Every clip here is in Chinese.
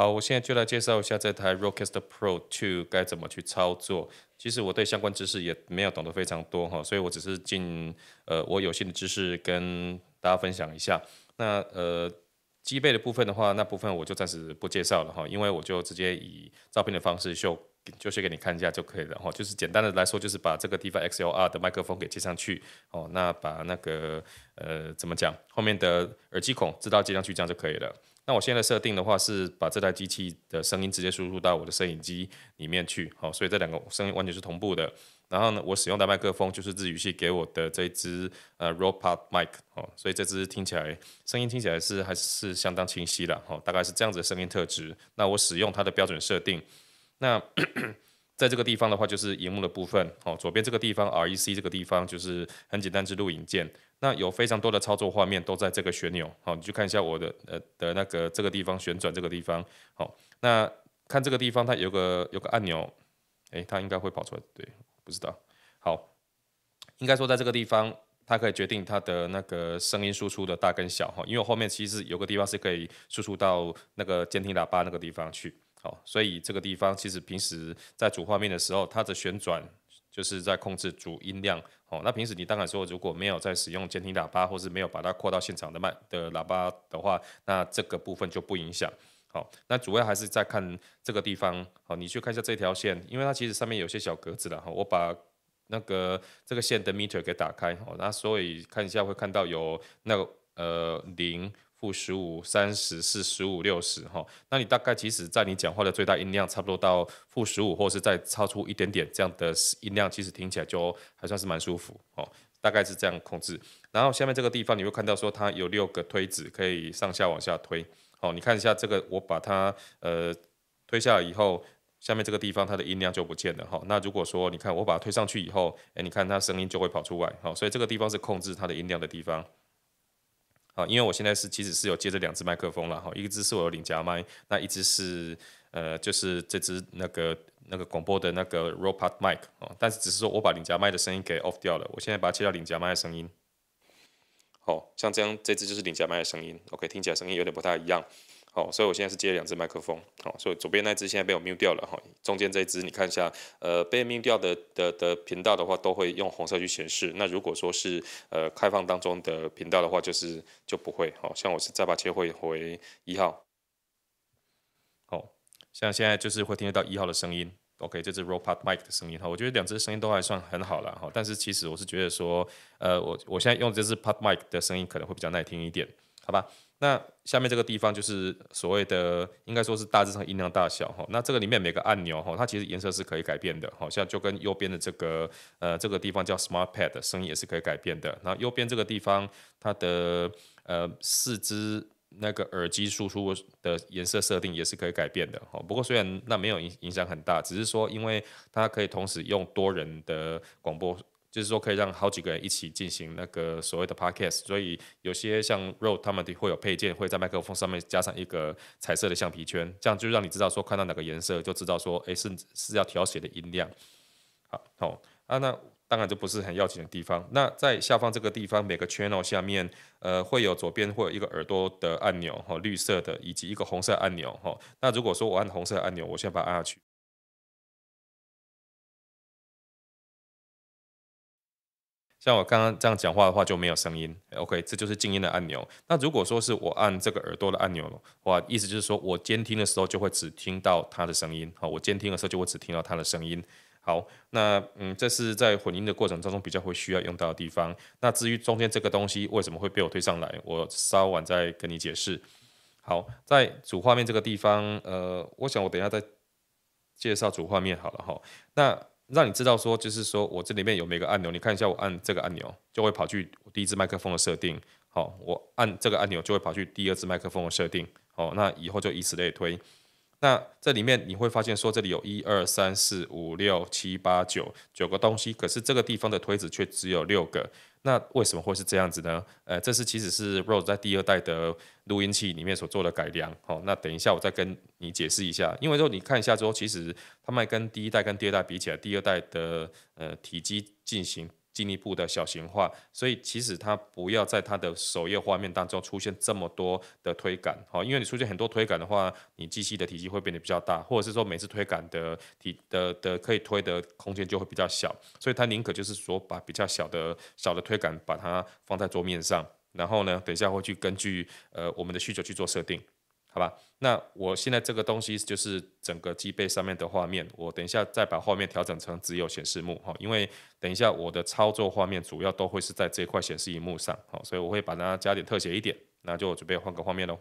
好，我现在就来介绍一下这台 r o k s t Pro Two 该怎么去操作。其实我对相关知识也没有懂得非常多哈，所以我只是尽呃我有限的知识跟大家分享一下。那呃机背的部分的话，那部分我就暂时不介绍了哈，因为我就直接以照片的方式秀，就是给你看一下就可以了哈。就是简单的来说，就是把这个地方 XLR 的麦克风给接上去哦，那把那个呃怎么讲后面的耳机孔知道接上去，这样就可以了。那我现在设定的话是把这台机器的声音直接输入到我的摄影机里面去，好，所以这两个声音完全是同步的。然后呢，我使用的麦克风就是日语系给我的这支呃 r o d Pod Mic 哦，所以这支听起来声音听起来是还是相当清晰了哦，大概是这样子的声音特质。那我使用它的标准设定，那 在这个地方的话就是荧幕的部分哦，左边这个地方 REC 这个地方就是很简单是录影键。那有非常多的操作画面都在这个旋钮，好，你去看一下我的呃的那个这个地方旋转这个地方，好，那看这个地方它有个有个按钮，诶，它应该会跑出来，对，不知道，好，应该说在这个地方它可以决定它的那个声音输出的大跟小哈，因为后面其实有个地方是可以输出到那个监听喇叭那个地方去，好，所以这个地方其实平时在主画面的时候它的旋转。就是在控制主音量，哦，那平时你当然说如果没有在使用监听喇叭，或是没有把它扩到现场的麦的喇叭的话，那这个部分就不影响。好，那主要还是在看这个地方，好，你去看一下这条线，因为它其实上面有些小格子了，哈，我把那个这个线的 meter 给打开，哦，那所以看一下会看到有那个呃零。负十五、三十、四十五、六十，哈，那你大概其实在你讲话的最大音量，差不多到负十五，或是再超出一点点这样的音量，其实听起来就还算是蛮舒服，哦，大概是这样控制。然后下面这个地方你会看到说它有六个推子，可以上下往下推，哦，你看一下这个，我把它呃推下来以后，下面这个地方它的音量就不见了，哈。那如果说你看我把它推上去以后，哎，你看它声音就会跑出来，好，所以这个地方是控制它的音量的地方。啊，因为我现在是其实是有接着两只麦克风了哈，一只是我领夹麦，那一只是呃就是这只那个那个广播的那个 r o a part mic 哦，但是只是说我把领夹麦的声音给 off 掉了，我现在把它切到领夹麦的声音，好像这样这只就是领夹麦的声音，OK，听起来声音有点不太一样。好，所以我现在是接了两只麦克风。好，所以左边那只现在被我 mute 掉了哈。中间这只你看一下，呃，被 mute 掉的的的频道的话，都会用红色去显示。那如果说是呃开放当中的频道的话，就是就不会。好，像我是再把切回回一号。好，像现在就是会听得到一号的声音。OK，这是 Rode p o t m i c 的声音哈，我觉得两只声音都还算很好了哈。但是其实我是觉得说，呃，我我现在用这只 PodMic 的声音可能会比较耐听一点，好吧？那下面这个地方就是所谓的，应该说是大致上音量大小哈。那这个里面每个按钮哈，它其实颜色是可以改变的，好像就跟右边的这个呃这个地方叫 Smart Pad，声音也是可以改变的。那右边这个地方它的呃四肢。那个耳机输出的颜色设定也是可以改变的哈。不过虽然那没有影影响很大，只是说因为它可以同时用多人的广播。就是说可以让好几个人一起进行那个所谓的 podcast，所以有些像 road 他们会有配件，会在麦克风上面加上一个彩色的橡皮圈，这样就让你知道说看到哪个颜色就知道说，哎是是要调写的音量。好哦，啊那当然就不是很要紧的地方。那在下方这个地方每个 channel 下面，呃会有左边会有一个耳朵的按钮，哈绿色的以及一个红色按钮，哈那如果说我按红色按钮，我先把它按下去。像我刚刚这样讲话的话就没有声音，OK，这就是静音的按钮。那如果说是我按这个耳朵的按钮的话意思就是说我监听的时候就会只听到它的声音，好，我监听的时候就会只听到它的声音。好，那嗯，这是在混音的过程当中比较会需要用到的地方。那至于中间这个东西为什么会被我推上来，我稍晚再跟你解释。好，在主画面这个地方，呃，我想我等下再介绍主画面好了哈。那让你知道说，就是说我这里面有每个按钮，你看一下，我按这个按钮就会跑去第一支麦克风的设定，好，我按这个按钮就会跑去第二支麦克风的设定，好，那以后就以此类推。那这里面你会发现，说这里有一二三四五六七八九九个东西，可是这个地方的推子却只有六个，那为什么会是这样子呢？呃，这是其实是 Rose 在第二代的录音器里面所做的改良。哦，那等一下我再跟你解释一下，因为说你看一下之后，其实他们跟第一代跟第二代比起来，第二代的呃体积进行。进一步的小型化，所以其实它不要在它的首页画面当中出现这么多的推杆，好，因为你出现很多推杆的话，你机器的体积会变得比较大，或者是说每次推杆的体的的可以推的空间就会比较小，所以它宁可就是说把比较小的、小的推杆把它放在桌面上，然后呢，等一下会去根据呃我们的需求去做设定。好吧，那我现在这个东西就是整个机背上面的画面，我等一下再把画面调整成只有显示幕哈，因为等一下我的操作画面主要都会是在这块显示荧幕上，好，所以我会把它加点特写一点，那就准备换个画面喽。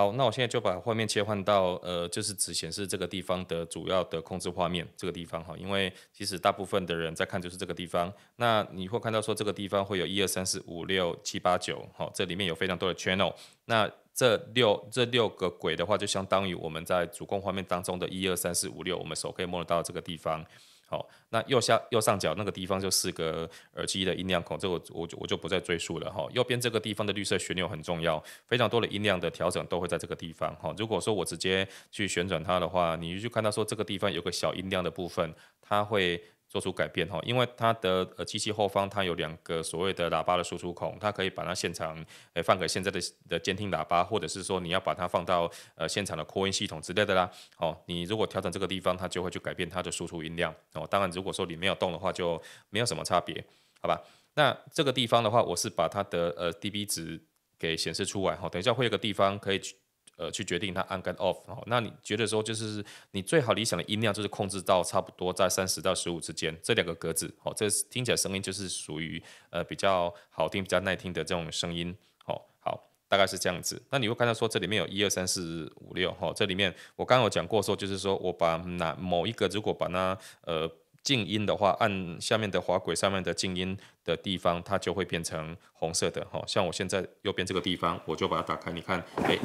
好，那我现在就把画面切换到，呃，就是只显示这个地方的主要的控制画面这个地方哈，因为其实大部分的人在看就是这个地方。那你会看到说这个地方会有一二三四五六七八九，好，这里面有非常多的 channel。那这六这六个轨的话，就相当于我们在主控画面当中的一二三四五六，我们手可以摸得到这个地方。好，那右下右上角那个地方就四个耳机的音量孔，这我我就我就不再赘述了哈。右边这个地方的绿色旋钮很重要，非常多的音量的调整都会在这个地方哈。如果说我直接去旋转它的话，你就看到说这个地方有个小音量的部分，它会。做出改变哈，因为它的呃机器后方它有两个所谓的喇叭的输出孔，它可以把它现场诶放给现在的的监听喇叭，或者是说你要把它放到呃现场的扩音系统之类的啦。哦，你如果调整这个地方，它就会去改变它的输出音量哦。当然，如果说你没有动的话，就没有什么差别，好吧？那这个地方的话，我是把它的呃 dB 值给显示出来哈，等一下会有个地方可以去。呃，去决定它 on 和 off 哈。那你觉得说，就是你最好理想的音量就是控制到差不多在三十到十五之间这两个格子，好，这听起来声音就是属于呃比较好听、比较耐听的这种声音，好好，大概是这样子。那你会看到说，这里面有一二三四五六哈，这里面我刚刚有讲过说，就是说我把哪某一个如果把它呃静音的话，按下面的滑轨上面的静音的地方，它就会变成红色的哈。像我现在右边这个地方，我就把它打开，你看，哎。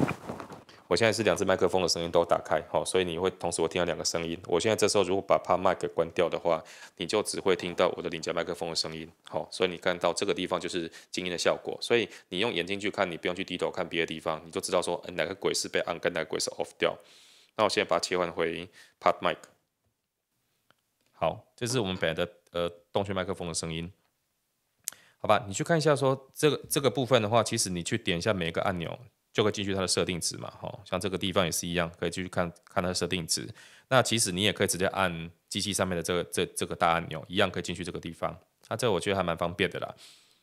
我现在是两只麦克风的声音都打开，好，所以你会同时我听到两个声音。我现在这时候如果把 Part Mic 关掉的话，你就只会听到我的领夹麦克风的声音，好，所以你看到这个地方就是静音的效果。所以你用眼睛去看，你不用去低头看别的地方，你就知道说，哪个鬼是被按，跟哪个鬼是 off 掉。那我现在把它切换回 Part Mic，好，这是我们本来的呃动圈麦克风的声音，好吧？你去看一下说这个这个部分的话，其实你去点一下每个按钮。就会进去它的设定值嘛，吼，像这个地方也是一样，可以进去看看它的设定值。那其实你也可以直接按机器上面的这个这这个大按钮，一样可以进去这个地方。那这我觉得还蛮方便的啦。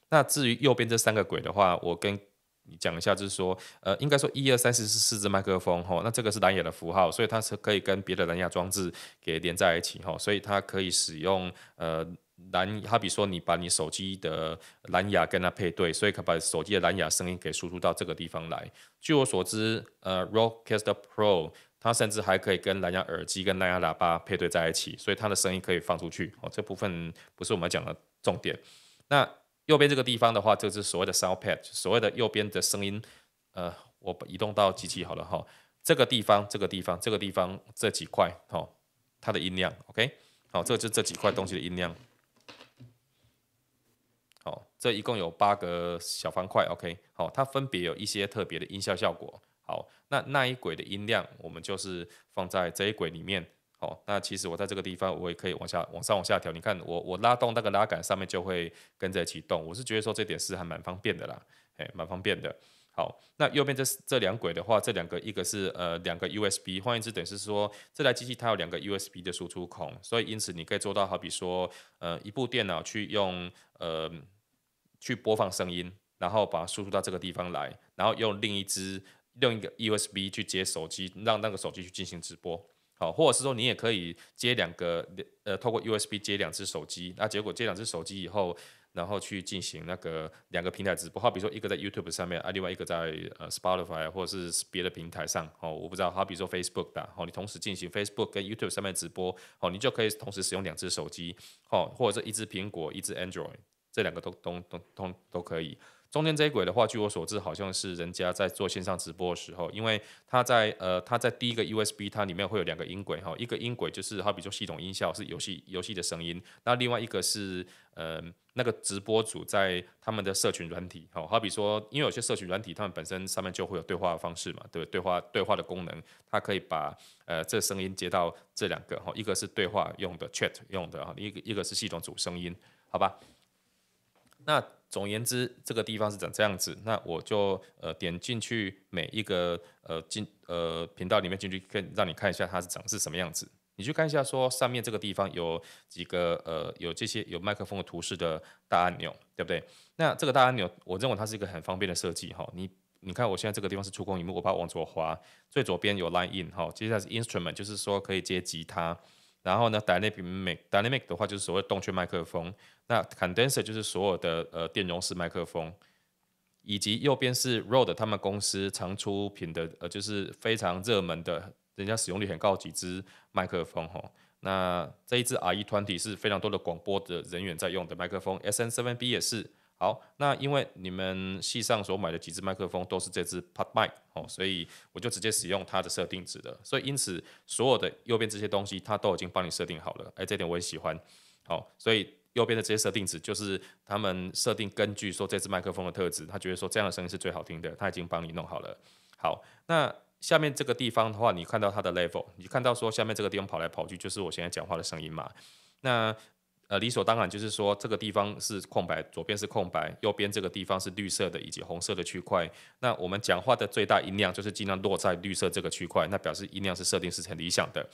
那至于右边这三个轨的话，我跟你讲一下，就是说，呃，应该说一二三四是四只麦克风，吼，那这个是蓝牙的符号，所以它是可以跟别的蓝牙装置给连在一起，吼，所以它可以使用，呃。蓝，好比说，你把你手机的蓝牙跟它配对，所以可把手机的蓝牙声音给输出到这个地方来。据我所知，呃，Rock Cast Pro，它甚至还可以跟蓝牙耳机跟蓝牙喇叭配对在一起，所以它的声音可以放出去。哦，这部分不是我们讲的重点。那右边这个地方的话，就是所谓的 Sound Pad，所谓的右边的声音，呃，我移动到机器好了哈。这个地方，这个地方，这个地方，这几块，哦，它的音量，OK，好，这就这几块东西的音量。这一共有八个小方块，OK，好，它分别有一些特别的音效效果。好，那那一轨的音量，我们就是放在这一轨里面。好，那其实我在这个地方，我也可以往下、往上、往下调。你看，我我拉动那个拉杆，上面就会跟着启动。我是觉得说这点是还蛮方便的啦，哎，蛮方便的。好，那右边这这两轨的话，这两个一个是呃两个 USB，换言之，等于是说这台机器它有两个 USB 的输出孔，所以因此你可以做到，好比说呃一部电脑去用呃。去播放声音，然后把它输出到这个地方来，然后用另一支、另一个 USB 去接手机，让那个手机去进行直播。好，或者是说你也可以接两个，呃，透过 USB 接两只手机。那结果接两只手机以后，然后去进行那个两个平台直播，好比如说一个在 YouTube 上面，啊，另外一个在呃 Spotify 或者是别的平台上。哦，我不知道，好比说 Facebook 的，哦，你同时进行 Facebook 跟 YouTube 上面直播，哦，你就可以同时使用两只手机，哦，或者是一只苹果，一只 Android。这两个都都都都都可以。中间这一轨的话，据我所知，好像是人家在做线上直播的时候，因为他在呃他在第一个 USB，它里面会有两个音轨哈，一个音轨就是好比说系统音效是游戏游戏的声音，那另外一个是呃那个直播组在他们的社群软体哈，好比说因为有些社群软体他们本身上面就会有对话的方式嘛，对对？话对话的功能，它可以把呃这声音接到这两个哈，一个是对话用的 chat 用的哈，一个一个是系统主声音，好吧？那总言之，这个地方是长这样子。那我就呃点进去每一个呃进呃频道里面进去，可以让你看一下它是长是什么样子。你去看一下，说上面这个地方有几个呃有这些有麦克风的图示的大按钮，对不对？那这个大按钮，我认为它是一个很方便的设计哈。你你看我现在这个地方是触控屏幕，我把往左滑，最左边有 Line In 哈，接下来是 Instrument，就是说可以接吉他。然后呢，dynamic 的话就是所谓动圈麦克风，那 condenser 就是所有的呃电容式麦克风，以及右边是 r o d 他们公司常出品的呃就是非常热门的，人家使用率很高几支麦克风吼。那这一支 r e 团体是非常多的广播的人员在用的麦克风，SN7B 也是。好，那因为你们系上所买的几支麦克风都是这支 PodMic 哦，所以我就直接使用它的设定值的。所以因此，所有的右边这些东西，它都已经帮你设定好了。哎，这点我也喜欢。好，所以右边的这些设定值，就是他们设定根据说这支麦克风的特质，他觉得说这样的声音是最好听的，他已经帮你弄好了。好，那下面这个地方的话，你看到它的 level，你看到说下面这个地方跑来跑去，就是我现在讲话的声音嘛。那呃，理所当然就是说，这个地方是空白，左边是空白，右边这个地方是绿色的以及红色的区块。那我们讲话的最大音量就是尽量落在绿色这个区块，那表示音量是设定是很理想的。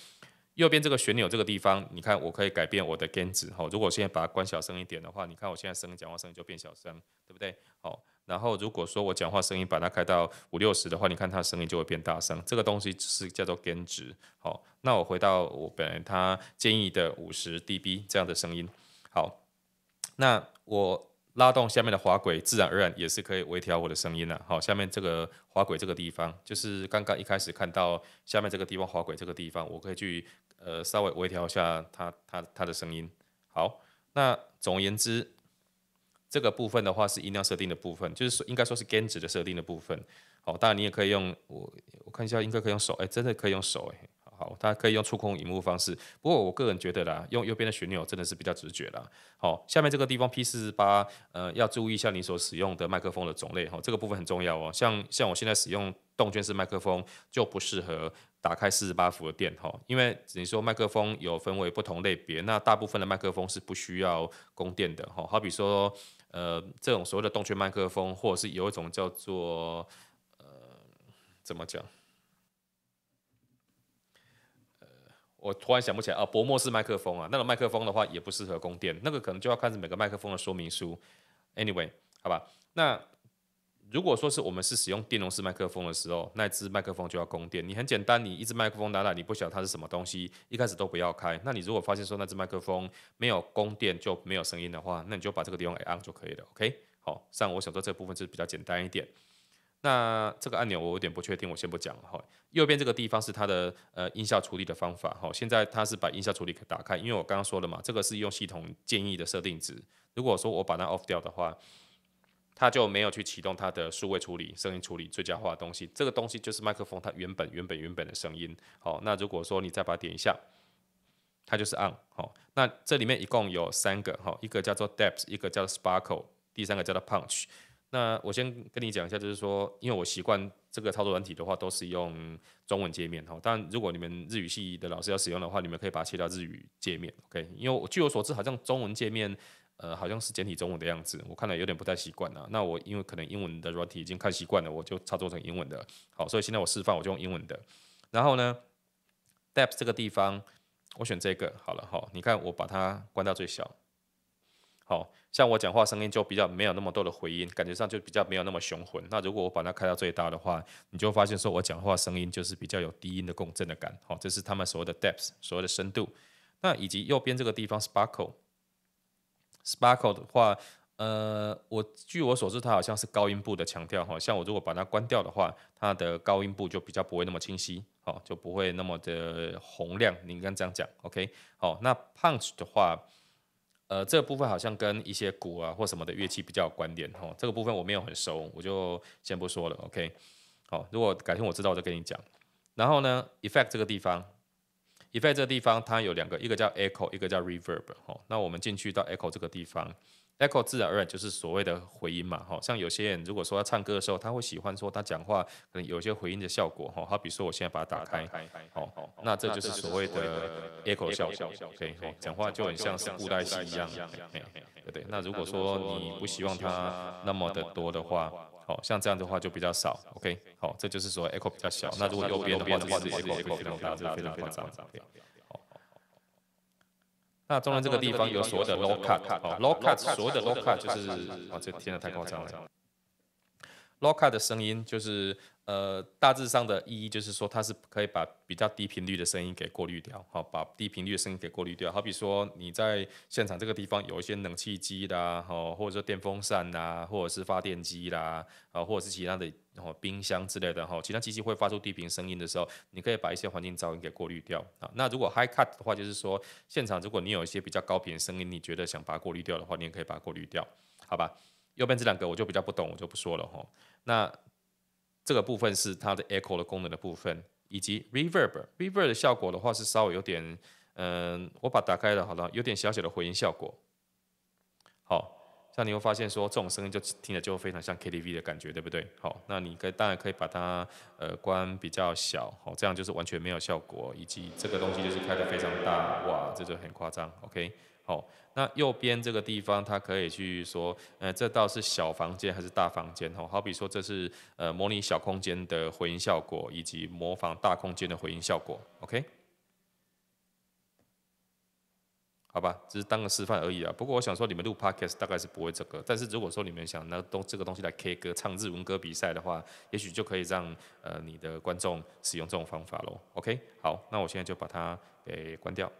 右边这个旋钮这个地方，你看我可以改变我的音值。哈，如果现在把它关小声一点的话，你看我现在声音讲话声音就变小声，对不对？好。然后，如果说我讲话声音把它开到五六十的话，你看它声音就会变大声。这个东西是叫做 gain 值。好，那我回到我本来它建议的五十 dB 这样的声音。好，那我拉动下面的滑轨，自然而然也是可以微调我的声音了。好，下面这个滑轨这个地方，就是刚刚一开始看到下面这个地方滑轨这个地方，我可以去呃稍微微调一下它它它的声音。好，那总而言之。这个部分的话是音量设定的部分，就是说应该说是 Gain 值的设定的部分。好，当然你也可以用我我看一下，应该可以用手，哎，真的可以用手，哎，好，它可以用触控荧幕方式。不过我个人觉得啦，用右边的旋钮真的是比较直觉啦。好，下面这个地方 P 四十八，呃，要注意一下你所使用的麦克风的种类哈，这个部分很重要哦。像像我现在使用动圈式麦克风就不适合打开四十八伏的电哈，因为你说麦克风有分为不同类别，那大部分的麦克风是不需要供电的哈，好比说。呃，这种所谓的动圈麦克风，或者是有一种叫做呃，怎么讲？我突然想不起来啊，薄膜式麦克风啊，那种麦克风的话也不适合供电，那个可能就要看是每个麦克风的说明书。Anyway，好吧，那。如果说是我们是使用电容式麦克风的时候，那只麦克风就要供电。你很简单，你一支麦克风拿来，你不晓得它是什么东西，一开始都不要开。那你如果发现说那只麦克风没有供电就没有声音的话，那你就把这个地方给按就可以了。OK，好，像我想说这部分是比较简单一点。那这个按钮我有点不确定，我先不讲了哈。右边这个地方是它的呃音效处理的方法哈。现在它是把音效处理打开，因为我刚刚说了嘛，这个是用系统建议的设定值。如果说我把那 off 掉的话。它就没有去启动它的数位处理、声音处理、最佳化的东西。这个东西就是麦克风它原本、原本、原本的声音。好，那如果说你再把它点一下，它就是暗。好，那这里面一共有三个。哈，一个叫做 Depth，一个叫做 Sparkle，第三个叫做 Punch。那我先跟你讲一下，就是说，因为我习惯这个操作软体的话都是用中文界面。哈，但如果你们日语系的老师要使用的话，你们可以把它切到日语界面。OK，因为我据我所知，好像中文界面。呃，好像是简体中文的样子，我看来有点不太习惯啊。那我因为可能英文的软体已经看习惯了，我就操作成英文的。好，所以现在我示范我就用英文的。然后呢，Depth 这个地方，我选这个好了哈。你看我把它关到最小，好像我讲话声音就比较没有那么多的回音，感觉上就比较没有那么雄浑。那如果我把它开到最大的话，你就发现说我讲话声音就是比较有低音的共振的感。好，这是他们所谓的 Depth，所谓的深度。那以及右边这个地方 Sparkle。Sparkle 的话，呃，我据我所知，它好像是高音部的强调哈，像我如果把它关掉的话，它的高音部就比较不会那么清晰，哦，就不会那么的洪亮。你应该这样讲，OK？好，那 Punch 的话，呃，这个部分好像跟一些鼓啊或什么的乐器比较有关联哦，这个部分我没有很熟，我就先不说了，OK？好，如果改天我知道，我再跟你讲。然后呢，Effect 这个地方。Effect 这地方它有两个，一个叫 Echo，一个叫 Reverb。吼，那我们进去到 Echo 这个地方，Echo 自然而然就是所谓的回音嘛。吼，像有些人如果说他唱歌的时候，他会喜欢说他讲话可能有些回音的效果。吼，好比说我现在把它打开，好，那这就是所谓的 Echo 效果。OK，讲话就很像是古代戏一样，对对？那如果说你不希望它那么的多的话，哦，像这样的话就比较少，OK。好，这就是说 echo 比较小。那如果右边的话，这是 echo 非常大，这非常夸张。好，那中间这个地方有所谓的 low cut 哦，low cut 所谓的 low cut 就是，哦，这听的太夸张了。low cut 的声音就是。呃，大致上的意义就是说，它是可以把比较低频率的声音给过滤掉，好，把低频率的声音给过滤掉。好比说你在现场这个地方有一些冷气机啦，好，或者说电风扇啦，或者是发电机啦，啊，或者是其他的，哦，冰箱之类的哈，其他机器会发出低频声音的时候，你可以把一些环境噪音给过滤掉啊。那如果 high cut 的话，就是说现场如果你有一些比较高频声音，你觉得想把它过滤掉的话，你也可以把它过滤掉，好吧？右边这两个我就比较不懂，我就不说了哈。那这个部分是它的 echo 的功能的部分，以及 reverb。reverb 的效果的话是稍微有点，嗯，我把打开了好了，有点小小的回音效果。好像你会发现说这种声音就听着就非常像 KTV 的感觉，对不对？好，那你可以当然可以把它呃关比较小，好，这样就是完全没有效果。以及这个东西就是开的非常大，哇，这就很夸张，OK。哦，那右边这个地方，它可以去说，呃，这道是小房间还是大房间？哦，好比说这是呃模拟小空间的回音效果，以及模仿大空间的回音效果。OK，好吧，只是当个示范而已啊。不过我想说，你们录 Podcast 大概是不会这个，但是如果说你们想拿东这个东西来 K 歌唱日文歌比赛的话，也许就可以让呃你的观众使用这种方法喽。OK，好，那我现在就把它给关掉。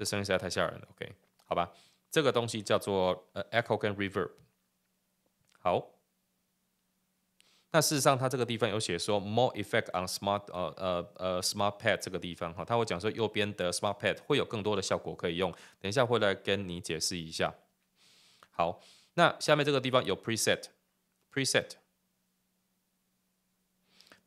这声音实在太吓人了，OK，好吧，这个东西叫做呃，echo 跟 reverb。好，那事实上它这个地方有写说 more effect on smart 呃呃呃 smart pad 这个地方哈，它会讲说右边的 smart pad 会有更多的效果可以用，等一下会来跟你解释一下。好，那下面这个地方有 preset，preset。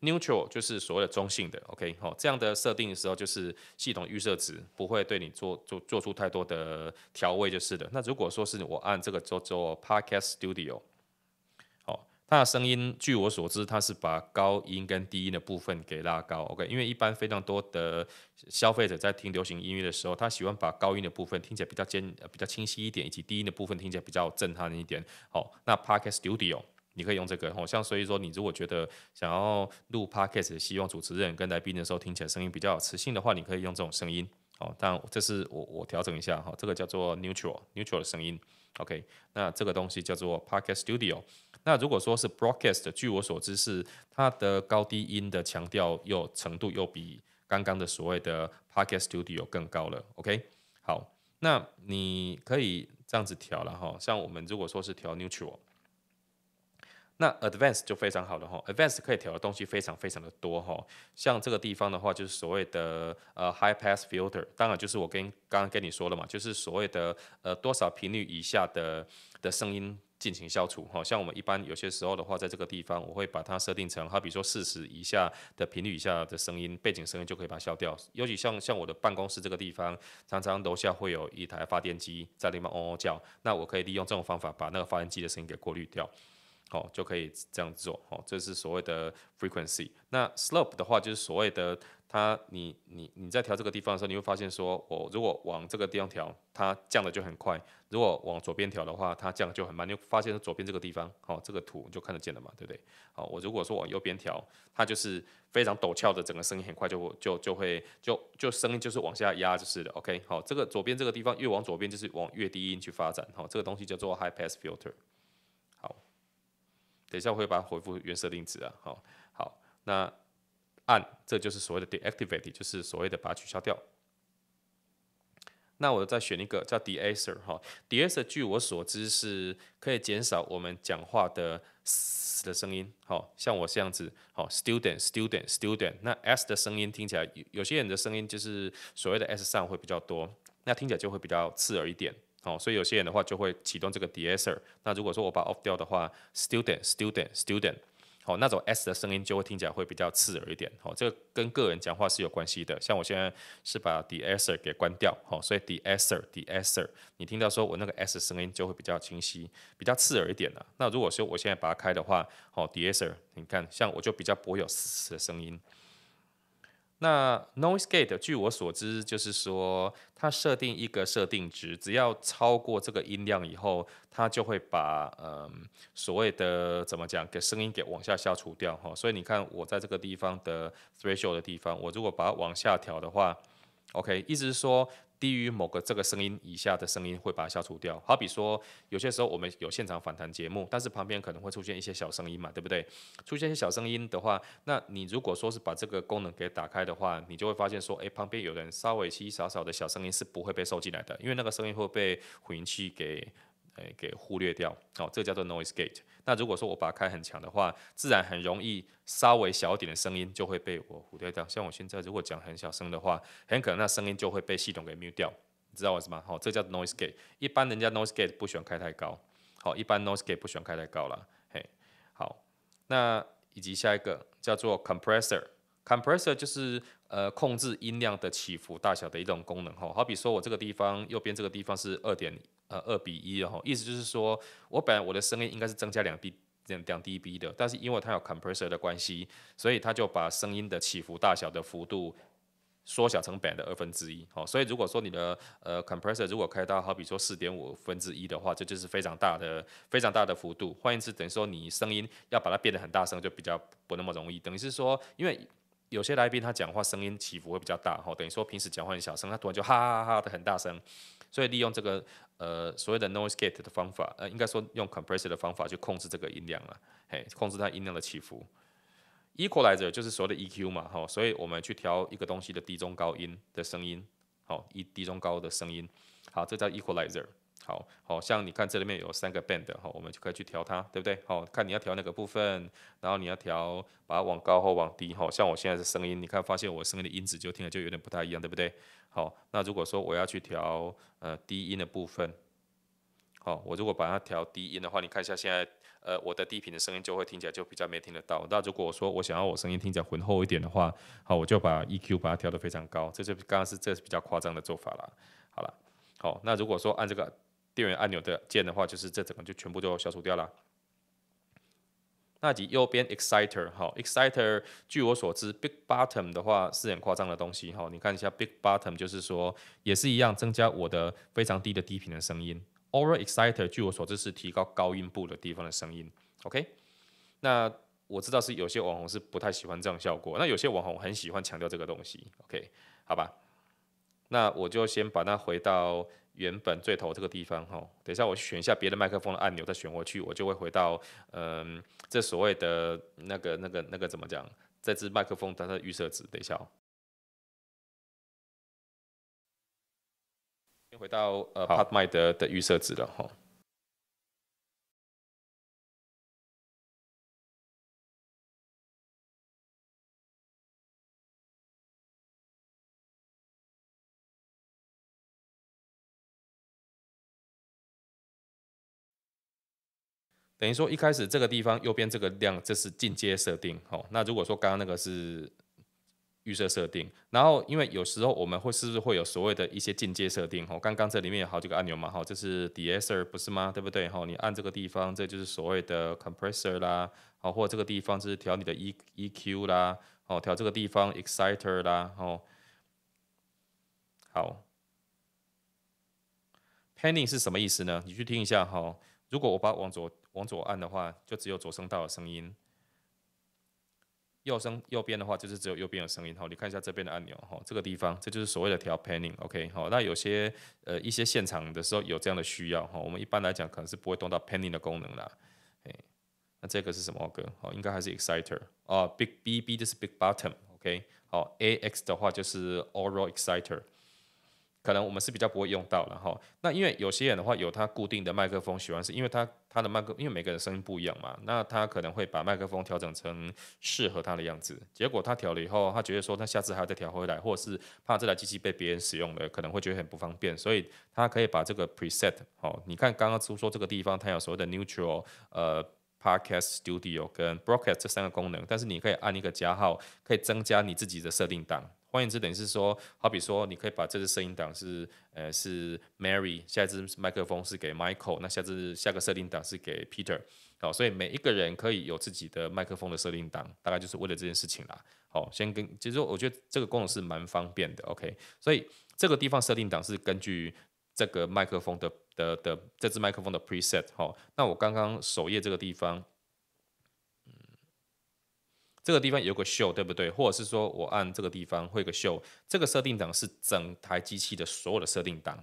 Neutral 就是所谓的中性的，OK，哦，这样的设定的时候，就是系统预设值，不会对你做做做出太多的调味，就是的。那如果说是我按这个做做 Podcast Studio，哦，它的声音，据我所知，它是把高音跟低音的部分给拉高，OK，因为一般非常多的消费者在听流行音乐的时候，他喜欢把高音的部分听起来比较尖，比较清晰一点，以及低音的部分听起来比较震撼一点。好，那 Podcast Studio。你可以用这个吼，像所以说，你如果觉得想要录 podcast，希望主持人跟来宾的时候听起来声音比较有磁性的话，你可以用这种声音哦。但这是我我调整一下哈，这个叫做 neutral neutral 的声音。OK，那这个东西叫做 podcast studio。那如果说是 broadcast，据我所知是它的高低音的强调又程度又比刚刚的所谓的 podcast studio 更高了。OK，好，那你可以这样子调了哈。像我们如果说是调 neutral。那 advance 就非常好的哈，advance 可以调的东西非常非常的多哈，像这个地方的话，就是所谓的呃 high pass filter，当然就是我跟刚刚跟你说了嘛，就是所谓的呃多少频率以下的的声音进行消除哈，像我们一般有些时候的话，在这个地方我会把它设定成，好比说四十以下的频率以下的声音，背景声音就可以把它消掉，尤其像像我的办公室这个地方，常常楼下会有一台发电机在里面嗡嗡叫，那我可以利用这种方法把那个发电机的声音给过滤掉。好，就可以这样做。好，这是所谓的 frequency。那 slope 的话，就是所谓的它，你你你在调这个地方的时候，你会发现说，我如果往这个地方调，它降的就很快；如果往左边调的话，它降就很慢。你会发现左边这个地方，好，这个图你就看得见了嘛，对不对？好，我如果说往右边调，它就是非常陡峭的，整个声音很快就就就会就就声音就是往下压就是的。OK，好，这个左边这个地方越往左边就是往越低音去发展。好，这个东西叫做 high pass filter。等一下我会把它回复原设定值啊，好，好，那按，这就是所谓的 deactivate，就是所谓的把它取消掉。那我再选一个叫 deaser 哈，deaser，据我所知是可以减少我们讲话的嘶的声音，好像我这样子，好 s t u d e n t s t u d e n t s t u d e n t 那 s 的声音听起来，有些人的声音就是所谓的 s 上会比较多，那听起来就会比较刺耳一点。哦，所以有些人的话就会启动这个 deaser。那如果说我把 off 掉的话，student student student，哦，那种 s 的声音就会听起来会比较刺耳一点。哦，这个跟个人讲话是有关系的。像我现在是把 deaser 给关掉，哦，所以 deaser deaser，你听到说我那个 s 声音就会比较清晰，比较刺耳一点了。那如果说我现在把它开的话，哦，deaser，你看，像我就比较不会有嘶的声音。那 noise gate，据我所知，就是说它设定一个设定值，只要超过这个音量以后，它就会把嗯所谓的怎么讲，给声音给往下消除掉哈。所以你看，我在这个地方的 threshold 的地方，我如果把它往下调的话，OK，意思是说。低于某个这个声音以下的声音会把它消除掉。好比说，有些时候我们有现场反弹节目，但是旁边可能会出现一些小声音嘛，对不对？出现一些小声音的话，那你如果说是把这个功能给打开的话，你就会发现说，哎，旁边有人稍微稀稀少少的小声音是不会被收进来的，因为那个声音会被混音器给。诶给忽略掉哦，这叫做 noise gate。那如果说我把它开很强的话，自然很容易稍微小点的声音就会被我忽略掉。像我现在如果讲很小声的话，很可能那声音就会被系统给 mute 掉，你知道我什么吗？哦，这叫 noise gate。一般人家 noise gate 不喜欢开太高，好，一般 noise gate 不喜欢开太高了。嘿，好，那以及下一个叫做 compressor，compressor 就是呃控制音量的起伏大小的一种功能哦。好比说我这个地方右边这个地方是二点。呃，二比一哦，意思就是说我本来我的声音应该是增加两 d 两两 d B 的，但是因为它有 compressor 的关系，所以它就把声音的起伏大小的幅度缩小成本的二分之一。好，所以如果说你的呃 compressor 如果开到好比说四点五分之一的话，这就是非常大的非常大的幅度。换言之，等于说你声音要把它变得很大声，就比较不那么容易。等于是说，因为有些来宾他讲话声音起伏会比较大，哈，等于说平时讲话很小声，他突然就哈哈哈哈的很大声。所以利用这个呃所谓的 noise gate 的方法，呃应该说用 compressor 的方法去控制这个音量了，嘿，控制它音量的起伏。Equalizer 就是所谓的 EQ 嘛，吼，所以我们去调一个东西的低中高音的声音，好，低低中高的声音，好，这叫 equalizer。好，好像你看这里面有三个 band 哈，我们就可以去调它，对不对？好看你要调哪个部分，然后你要调把它往高或往低哈。像我现在的声音，你看发现我声音的音质就听了就有点不太一样，对不对？好，那如果说我要去调呃低音的部分，好，我如果把它调低音的话，你看一下现在呃我的低频的声音就会听起来就比较没听得到。那如果我说我想要我声音听起来浑厚一点的话，好，我就把 EQ 把它调得非常高，这就刚刚是这是比较夸张的做法了。好了，好，那如果说按这个。电源按钮的键的话，就是这整个就全部都消除掉了。那及右边 exciter，好，exciter，据我所知，big bottom 的话是很夸张的东西，哈，你看一下 big bottom，就是说也是一样，增加我的非常低的低频的声音。oral exciter，据我所知是提高高音部的地方的声音。OK，那我知道是有些网红是不太喜欢这样效果，那有些网红很喜欢强调这个东西。OK，好吧，那我就先把它回到。原本最头这个地方，吼，等一下我选一下别的麦克风的按钮，再选过去，我就会回到，嗯，这所谓的那个、那个、那个怎么讲，这只麦克风它的预设值。等一下，先回到呃 p o d m i 的的预设值了，吼。等于说一开始这个地方右边这个量，这是进阶设定哦。那如果说刚刚那个是预设设定，然后因为有时候我们会是不是会有所谓的一些进阶设定哦？刚刚这里面有好几个按钮嘛，哈，这是 d e s e r 不是吗？对不对？哈，你按这个地方，这就是所谓的 compressor 啦，好，或这个地方就是调你的 e e q 啦，哦，调这个地方 exciter 啦，哦，好 p e n n i n g 是什么意思呢？你去听一下哈，如果我把往左。往左按的话，就只有左声道的声音；右声右边的话，就是只有右边有声音。好，你看一下这边的按钮，哈，这个地方这就是所谓的调 panning。OK，好，那有些呃一些现场的时候有这样的需要，哈，我们一般来讲可能是不会动到 panning 的功能啦。哎，那这个是什么歌？哦，应该还是 exciter 啊。Big B B 就是 Big Bottom。OK，好，A X 的话就是 Oral Exciter。可能我们是比较不会用到，然后那因为有些人的话有他固定的麦克风，喜欢是因为他他的麦克，因为每个人声音不一样嘛，那他可能会把麦克风调整成适合他的样子。结果他调了以后，他觉得说他下次还要再调回来，或者是怕这台机器被别人使用了，可能会觉得很不方便，所以他可以把这个 preset 哦，你看刚刚出说这个地方它有所谓的 neutral、呃 podcast studio 跟 broadcast 这三个功能，但是你可以按一个加号，可以增加你自己的设定档。换言之，等于是说，好比说，你可以把这支声音档是，呃，是 Mary，下一支麦克风是给 Michael，那下支下个设定档是给 Peter，好，所以每一个人可以有自己的麦克风的设定档，大概就是为了这件事情啦。好，先跟，其实我觉得这个功能是蛮方便的，OK。所以这个地方设定档是根据这个麦克风的的的这支麦克风的 preset，好，那我刚刚首页这个地方。这个地方有个秀，对不对？或者是说我按这个地方会个秀。这个设定档是整台机器的所有的设定档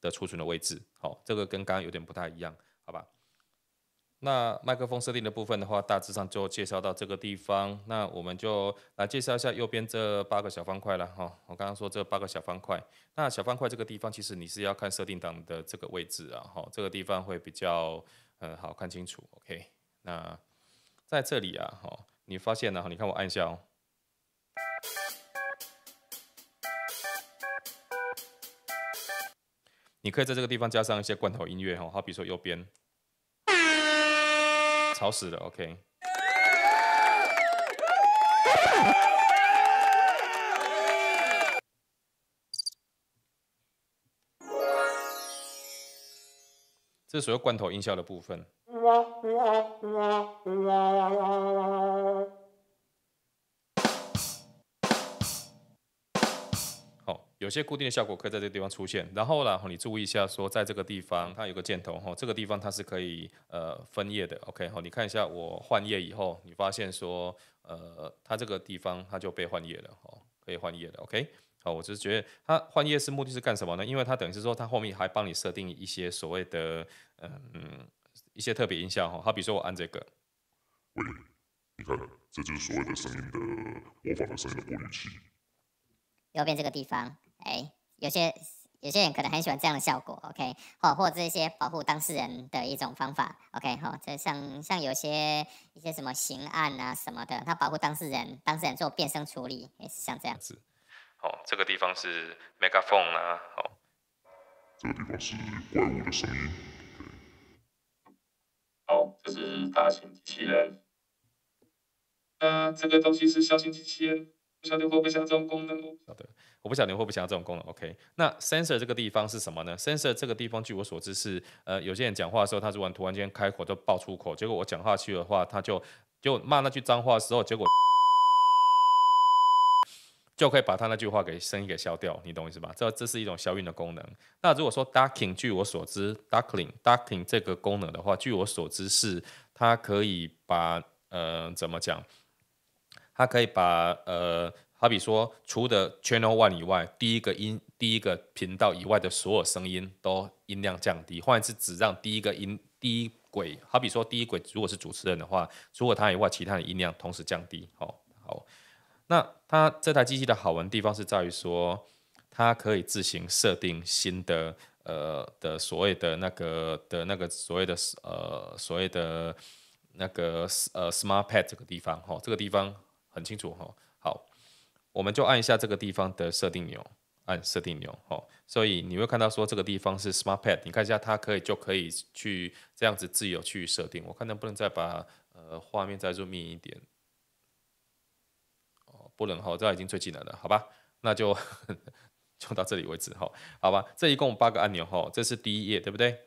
的储存的位置。好，这个跟刚刚有点不太一样，好吧？那麦克风设定的部分的话，大致上就介绍到这个地方。那我们就来介绍一下右边这八个小方块了哈。我刚刚说这八个小方块，那小方块这个地方其实你是要看设定档的这个位置啊。好，这个地方会比较呃好看清楚。OK，那在这里啊，好。你发现了哈，你看我按一下哦。你可以在这个地方加上一些罐头音乐哈，好，比如说右边，吵死了，OK。这是所有罐头音效的部分。好，有些固定的效果可以在这个地方出现。然后呢，你注意一下，说在这个地方它有个箭头，哈，这个地方它是可以呃分页的。OK，好，你看一下我换页以后，你发现说呃它这个地方它就被换页了，好，可以换页了。OK，好，我只是觉得它换页是目的是干什么呢？因为它等于是说它后面还帮你设定一些所谓的嗯。一些特别音效哈，他比如说我按这个，喂，你看，这就是所谓的声音的模仿的声音的过滤器。右边这个地方，哎，有些有些人可能很喜欢这样的效果，OK，哈，或者一些保护当事人的一种方法，OK，好，这像像有些一些什么刑案啊什么的，他保护当事人，当事人做变声处理，也是像这样子。好，这个地方是 megaphone 啊，好，这个地方是怪物的声音。就是大型机器人，那这个东西是小型机器人，不晓得会不想要这种功能。对，我不晓得你会不不想要这种功能。OK，那 sensor 这个地方是什么呢？sensor 这个地方，据我所知是，呃，有些人讲话的时候，他昨晚突然间开口就爆粗口，结果我讲话去的话，他就就骂那句脏话的时候，结果。就可以把他那句话给声音给消掉，你懂意思吧？这这是一种消音的功能。那如果说 d u c k i n g 据我所知，Duckling，Duckling 这个功能的话，据我所知是它可以把呃怎么讲？它可以把呃，好比说除的 Channel One 以外，第一个音第一个频道以外的所有声音都音量降低，换言之，只让第一个音第一轨，好比说第一轨如果是主持人的话，除了他以外，其他的音量同时降低。好，好。那它这台机器的好玩地方是在于说，它可以自行设定新的呃的所谓的那个的那个所谓的呃所谓的那个呃 smart pad 这个地方哈，这个地方很清楚哈。好，我们就按一下这个地方的设定钮，按设定钮哦。所以你会看到说这个地方是 smart pad，你看一下它可以就可以去这样子自由去设定。我看能不能再把呃画面再入密一点。不能哈，这已经最近了了，好吧？那就 就到这里为止哈，好吧？这一共八个按钮哈，这是第一页，对不对？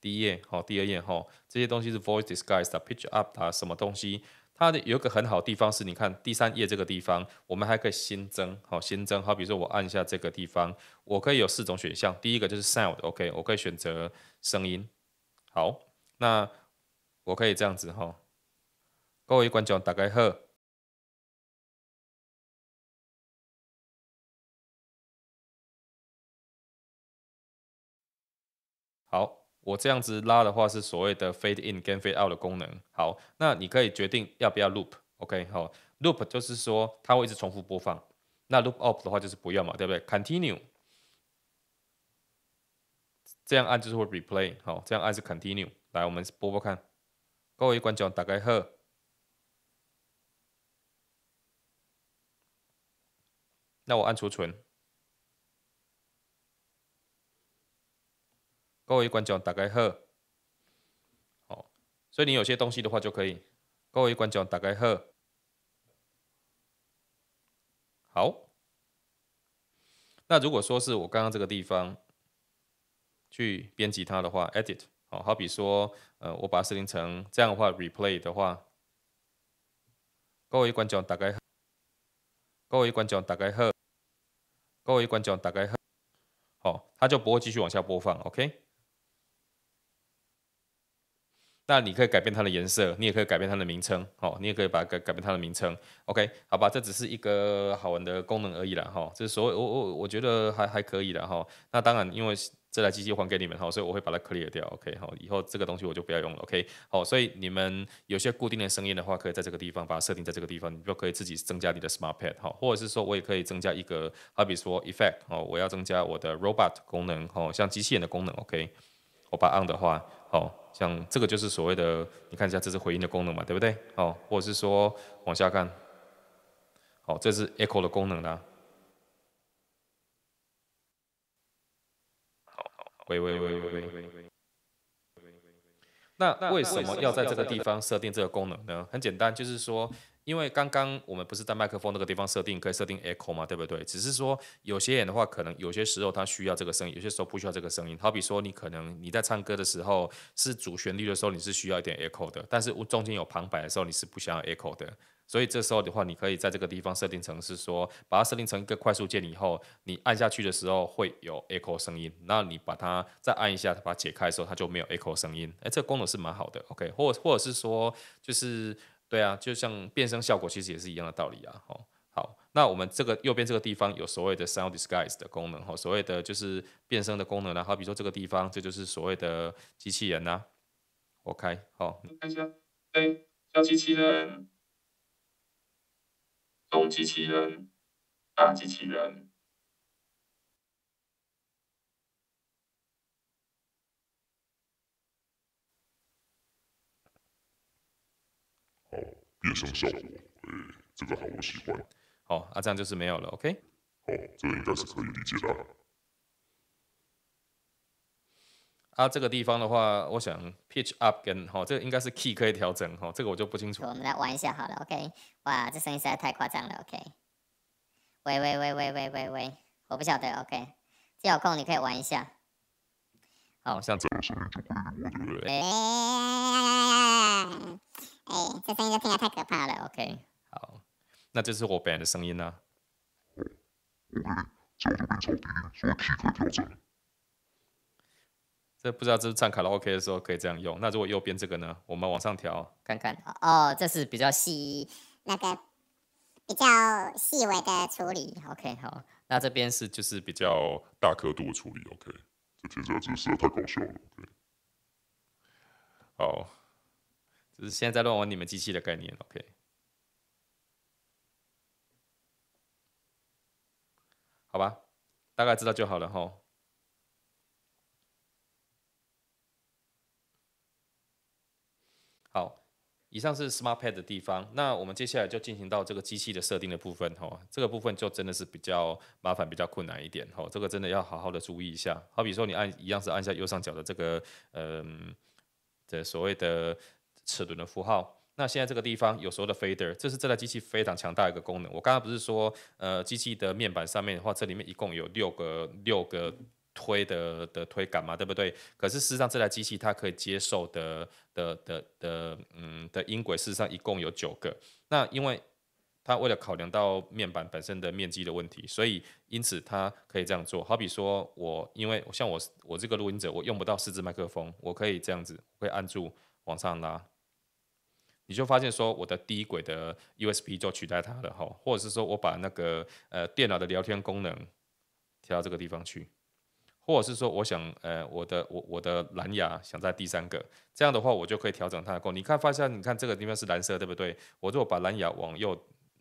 第一页好，第二页哈，这些东西是 voice disguise、pitch up、打什么东西？它的有个很好地方是，你看第三页这个地方，我们还可以新增好，新增好，比如说我按下这个地方，我可以有四种选项，第一个就是 sound，OK，我可以选择声音，好，那我可以这样子哈，各位观众打开后。我这样子拉的话是所谓的 fade in 跟 fade out 的功能。好，那你可以决定要不要 loop。OK，好，loop 就是说它会一直重复播放。那 loop off 的话就是不要嘛，对不对？Continue，这样按就是会 replay。好，这样按是 Continue。来，我们播播看。各位观众，大家好。那我按储存。各位观众打开好。好，所以你有些东西的话就可以，各位观众打开好。好。那如果说是我刚刚这个地方去编辑它的话，edit，好，好比说，呃，我把它设定成这样的话，replay 的话，各位观众打开，各位观众打开好，各位观众大家好，它就不会继续往下播放，OK。那你可以改变它的颜色，你也可以改变它的名称，哦，你也可以把改改变它的名称，OK，好吧，这只是一个好玩的功能而已啦，哈，这是所谓我我我觉得还还可以的哈。那当然，因为这台机器还给你们，吼，所以我会把它 clear 掉，OK，好，以后这个东西我就不要用了，OK，好，所以你们有些固定的声音的话，可以在这个地方把它设定在这个地方，你就可以自己增加你的 Smart Pad，好，或者是说我也可以增加一个，好比说 Effect 哦，我要增加我的 Robot 功能，哦，像机器人的功能，OK，我把 On 的话。好像这个就是所谓的，你看一下这是回音的功能嘛，对不对？哦，或者是说往下看，好，这是 echo 的功能啦。好，喂喂喂喂喂。那为什么要在这个地方设定这个功能呢？很简单，就是说，因为刚刚我们不是在麦克风那个地方设定可以设定 echo 嘛，对不对？只是说，有些人的话，可能有些时候他需要这个声音，有些时候不需要这个声音。好比说，你可能你在唱歌的时候是主旋律的时候，你是需要一点 echo 的，但是中间有旁白的时候，你是不想要 echo 的。所以这时候的话，你可以在这个地方设定成是说，把它设定成一个快速键以后，你按下去的时候会有 echo 声音。那你把它再按一下，把它解开的时候，它就没有 echo 声音。哎，这个功能是蛮好的。OK，或或者是说，就是对啊，就像变声效果其实也是一样的道理啊。好，那我们这个右边这个地方有所谓的 sound disguise 的功能，哈，所谓的就是变声的功能。呢。好，比如说这个地方，这就是所谓的机器人啊。OK，好，你看一下，诶，小机器人。小机器人，大机器人，好，变声效果，哎，这个好，我喜欢。好，啊，这样就是没有了，OK。好，这应该是可以理解的。啊，这个地方的话，我想 pitch up 跟吼，这应该是 key 可以调整哦，这个我就不清楚。我们来玩一下好了，OK？哇，这声音实在太夸张了，OK？喂喂喂喂喂喂喂，我不晓得，OK？有空你可以玩一下。好像这种声音，这哎，这声音听起来太可怕了，OK？好，那这是我本人的声音呢。key 可以调整。这不知道这是唱卡拉 OK 的时候可以这样用。那如果右边这个呢？我们往上调看看。哦，这是比较细那个比较细微的处理。OK，好。那这边是就是比较大刻度的处理。OK，这听起来真是太搞笑了。OK，好，只是现在在乱玩你们机器的概念。OK，好吧，大概知道就好了哈。以上是 Smart Pad 的地方，那我们接下来就进行到这个机器的设定的部分吼，这个部分就真的是比较麻烦、比较困难一点吼，这个真的要好好的注意一下。好比说你按一样是按下右上角的这个嗯的所谓的齿轮的符号，那现在这个地方有所谓的 Fader，这是这台机器非常强大的一个功能。我刚刚不是说呃机器的面板上面的话，这里面一共有六个六个。推的的推杆嘛，对不对？可是事实上，这台机器它可以接受的的的的，嗯，的音轨事实上一共有九个。那因为它为了考量到面板本身的面积的问题，所以因此它可以这样做好比说我，因为像我我这个录音者，我用不到四支麦克风，我可以这样子，会按住往上拉，你就发现说我的低轨的 USB 就取代它了，哈，或者是说我把那个呃电脑的聊天功能调到这个地方去。或者是说，我想，呃，我的我我的蓝牙想在第三个，这样的话我就可以调整它。的功。你看，发现你看这个地方是蓝色，对不对？我如果把蓝牙往右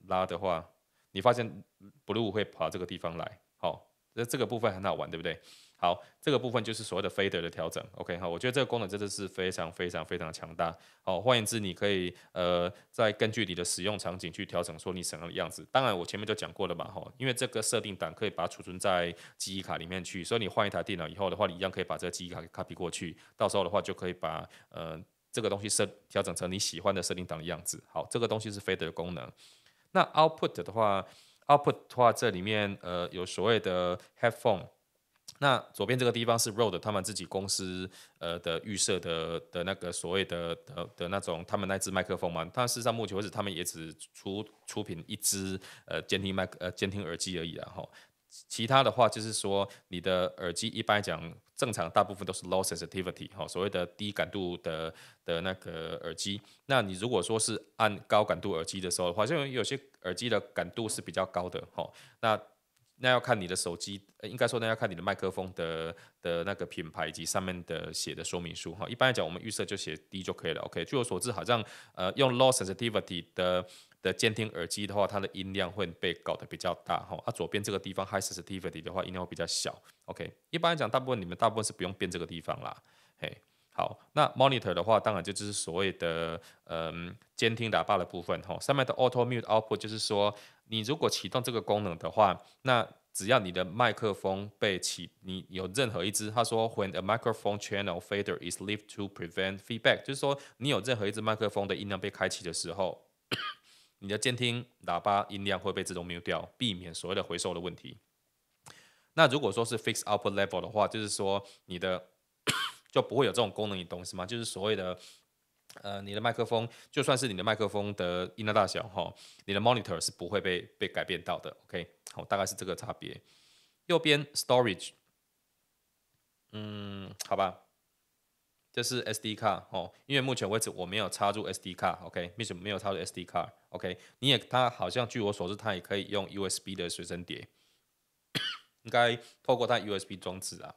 拉的话，你发现 blue 会跑这个地方来。好，那这个部分很好玩，对不对？好，这个部分就是所谓的 fade 的调整，OK，好，我觉得这个功能真的是非常非常非常强大。好，换言之，你可以呃，再根据你的使用场景去调整，说你想要的样子。当然，我前面就讲过了嘛，哈，因为这个设定档可以把它储存在记忆卡里面去，所以你换一台电脑以后的话，你一样可以把这个记忆卡给 copy 过去，到时候的话就可以把呃这个东西设调整成你喜欢的设定档的样子。好，这个东西是 fade 的功能。那 output 的话，output 的话，这里面呃有所谓的 headphone。那左边这个地方是 Road，他们自己公司呃的预设的的那个所谓的的的那种他们那只麦克风嘛。但事实上目前为止，他们也只出出品一只呃监听麦呃监听耳机而已啊。吼，其他的话就是说，你的耳机一般讲正常，大部分都是 low sensitivity，哈，所谓的低感度的的那个耳机。那你如果说是按高感度耳机的时候的话，有些耳机的感度是比较高的，哈，那。那要看你的手机，应该说那要看你的麦克风的的那个品牌以及上面的写的说明书哈。一般来讲，我们预设就写低就可以了。OK，据我所知，好像呃用 low sensitivity 的的监听耳机的话，它的音量会被搞得比较大哈。它左边这个地方 high sensitivity 的话，音量会比较小。OK，一般来讲，大部分你们大部分是不用变这个地方啦。嘿，好，那 monitor 的话，当然就只是所谓的嗯监听喇叭的部分哈。上面的 auto mute output 就是说。你如果启动这个功能的话，那只要你的麦克风被启，你有任何一支，他说 When a microphone channel fader is left to prevent feedback，就是说你有任何一支麦克风的音量被开启的时候，你的监听喇叭音量会被自动 mute 掉，避免所谓的回收的问题。那如果说是 Fixed Output Level 的话，就是说你的 就不会有这种功能的东西吗？就是所谓的。呃，你的麦克风就算是你的麦克风的音量大小哈，你的 monitor 是不会被被改变到的，OK，好，大概是这个差别。右边 storage，嗯，好吧，这是 SD 卡哦，因为目前为止我没有插入 SD 卡，OK，什么没有插入 SD 卡，OK，你也它好像据我所知，它也可以用 USB 的随身碟，应该透过它 USB 装置啊。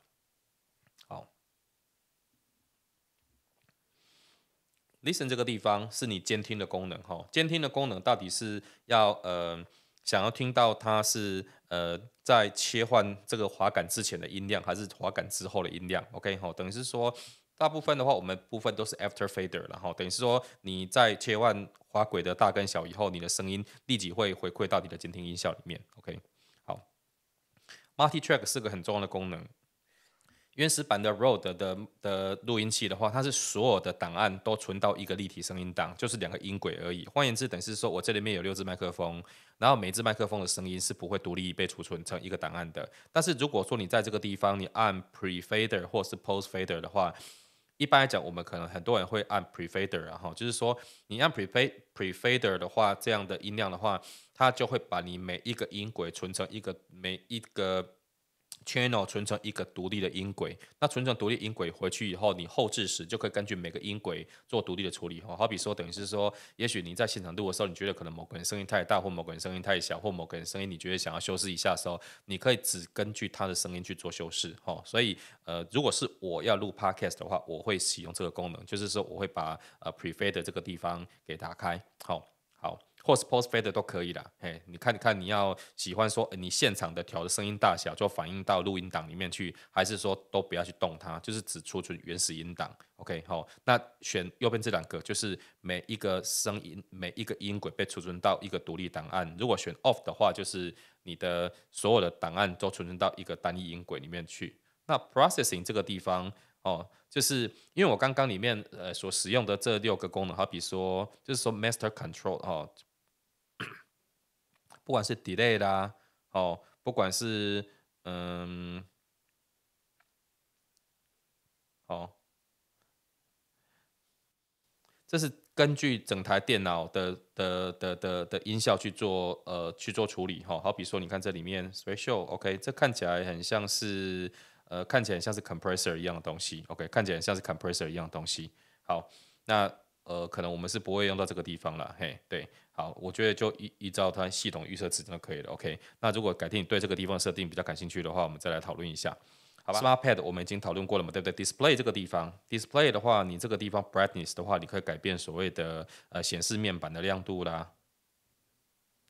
Listen 这个地方是你监听的功能哈，监听的功能到底是要呃想要听到它是呃在切换这个滑杆之前的音量，还是滑杆之后的音量？OK 哈，等于是说大部分的话，我们部分都是 After Fader 然后等于是说你在切换滑轨的大跟小以后，你的声音立即会回馈到你的监听音效里面。OK 好，Multi Track 是个很重要的功能。原始版的 r o a d 的的录音器的话，它是所有的档案都存到一个立体声音档，就是两个音轨而已。换言之，等于是说我这里面有六只麦克风，然后每只麦克风的声音是不会独立被储存成一个档案的。但是如果说你在这个地方你按 Pre Fader 或是 Post Fader 的话，一般来讲，我们可能很多人会按 Pre Fader，然后就是说你按 Pre F Pre Fader 的话，这样的音量的话，它就会把你每一个音轨存成一个每一个。channel 存成一个独立的音轨，那存成独立音轨回去以后，你后置时就可以根据每个音轨做独立的处理哈。好比说，等于是说，也许你在现场录的时候，你觉得可能某个人声音太大，或某个人声音太小，或某个人声音你觉得想要修饰一下的时候，你可以只根据他的声音去做修饰哈。所以，呃，如果是我要录 podcast 的话，我会使用这个功能，就是说我会把呃 p r e f e r 的 e 这个地方给打开好。或是 post fade 都可以啦，嘿，你看看你要喜欢说你现场的调的声音大小，就反映到录音档里面去，还是说都不要去动它，就是只储存原始音档。OK，好，那选右边这两个，就是每一个声音每一个音轨被储存到一个独立档案。如果选 off 的话，就是你的所有的档案都储存到一个单一音轨里面去。那 processing 这个地方，哦，就是因为我刚刚里面呃所使用的这六个功能，好比说就是说 master control 哦。不管是 delay 啦，哦，不管是嗯，哦，这是根据整台电脑的的的的的音效去做呃去做处理哈。好比说，你看这里面 special OK，这看起来很像是呃看起来像是 compressor 一样的东西，OK，看起来像是 compressor 一样的东西。好，那呃，可能我们是不会用到这个地方了，嘿，对，好，我觉得就依依照它系统预设值就可以了，OK。那如果改天你对这个地方设定比较感兴趣的话，我们再来讨论一下，好吧？Smart Pad 我们已经讨论过了嘛，对不对？Display 这个地方，Display 的话，你这个地方 Brightness 的话，你可以改变所谓的呃显示面板的亮度啦，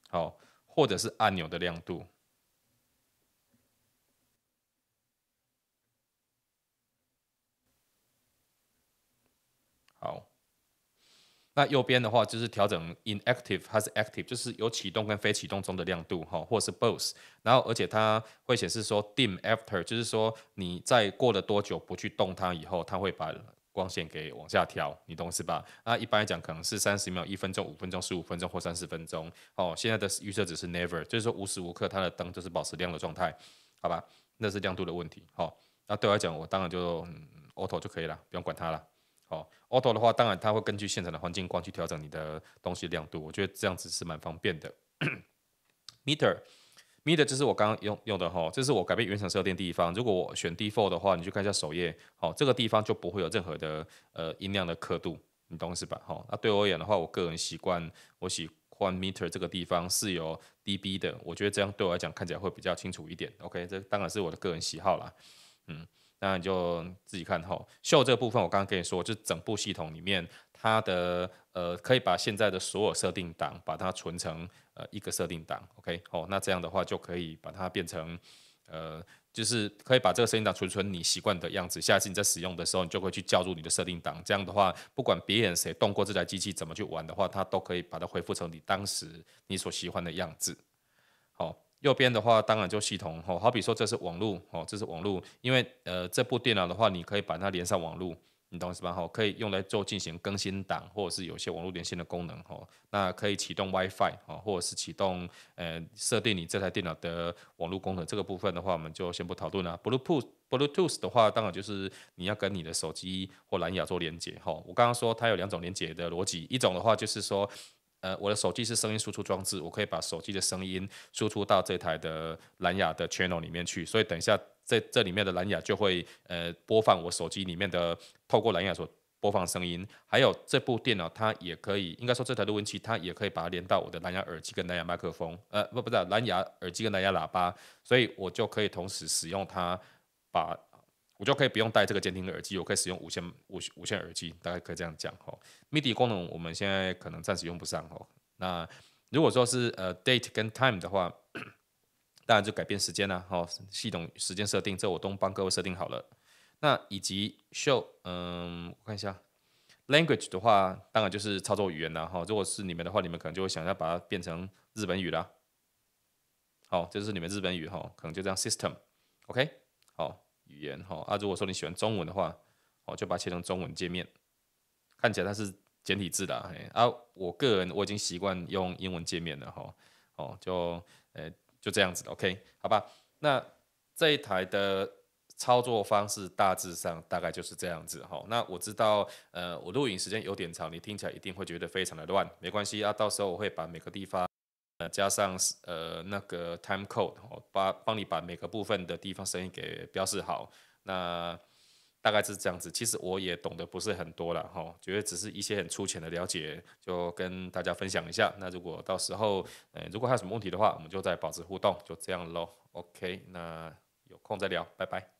好，或者是按钮的亮度。那右边的话就是调整 inactive，它是 active，就是有启动跟非启动中的亮度哈，或者是 both，然后而且它会显示说 dim after，就是说你在过了多久不去动它以后，它会把光线给往下调，你懂是吧？那一般来讲可能是三十秒、一分钟、五分钟、十五分钟或三十分钟哦。现在的预设值是 never，就是说无时无刻它的灯就是保持亮的状态，好吧？那是亮度的问题哈。那对我来讲，我当然就 auto 就可以了，不用管它了。好，auto 的话，当然它会根据现场的环境光去调整你的东西亮度。我觉得这样子是蛮方便的。Meter，Meter 这是我刚刚用用的哈，这是我改变原厂设定地方。如果我选 Default 的话，你去看一下首页，好，这个地方就不会有任何的呃音量的刻度，你懂是吧？哈，那对我而言的话，我个人习惯，我喜欢 Meter 这个地方是有 dB 的，我觉得这样对我来讲看起来会比较清楚一点。OK，这当然是我的个人喜好啦。嗯。那你就自己看吼，秀这部分我刚刚跟你说，就整部系统里面，它的呃可以把现在的所有设定档把它存成呃一个设定档，OK，哦，那这样的话就可以把它变成呃，就是可以把这个设定档储存你习惯的样子，下次你在使用的时候，你就会去叫入你的设定档，这样的话，不管别人谁动过这台机器怎么去玩的话，它都可以把它恢复成你当时你所喜欢的样子，好。右边的话，当然就系统吼，好比说这是网络哦，这是网络，因为呃，这部电脑的话，你可以把它连上网络，你懂是吧？吼，可以用来做进行更新档，或者是有些网络连线的功能吼，那可以启动 WiFi 吼，或者是启动呃，设定你这台电脑的网络功能。这个部分的话，我们就先不讨论了。Bluetooth，Bluetooth 的话，当然就是你要跟你的手机或蓝牙做连接哈。我刚刚说它有两种连接的逻辑，一种的话就是说。呃，我的手机是声音输出装置，我可以把手机的声音输出到这台的蓝牙的 channel 里面去，所以等一下，在这里面的蓝牙就会呃播放我手机里面的透过蓝牙所播放声音，还有这部电脑它也可以，应该说这台录音器它也可以把它连到我的蓝牙耳机跟蓝牙麦克风，呃，不，不是蓝牙耳机跟蓝牙喇叭，所以我就可以同时使用它把。我就可以不用戴这个监听耳机，我可以使用无线无无线耳机，大概可以这样讲哈。MIDI 功能我们现在可能暂时用不上哦。那如果说是呃 Date 跟 Time 的话，当然就改变时间啦。哦，系统时间设定这我都帮各位设定好了。那以及 Show，嗯，我看一下 Language 的话，当然就是操作语言啦。哈，如果是你们的话，你们可能就会想要把它变成日本语啦。好，就是你们日本语哈，可能就这样。System OK，好。语言哈啊，如果说你喜欢中文的话，哦，就把它切成中文界面。看起来它是简体字的，嘿啊，我个人我已经习惯用英文界面了哈。哦，就呃就这样子的，OK，好吧。那这一台的操作方式大致上大概就是这样子哈。那我知道呃我录影时间有点长，你听起来一定会觉得非常的乱，没关系啊，到时候我会把每个地方。呃，加上呃那个 time code，我把帮你把每个部分的地方声音给标示好。那大概是这样子，其实我也懂得不是很多了，吼，觉得只是一些很粗浅的了解，就跟大家分享一下。那如果到时候呃，如果还有什么问题的话，我们就再保持互动，就这样喽。OK，那有空再聊，拜拜。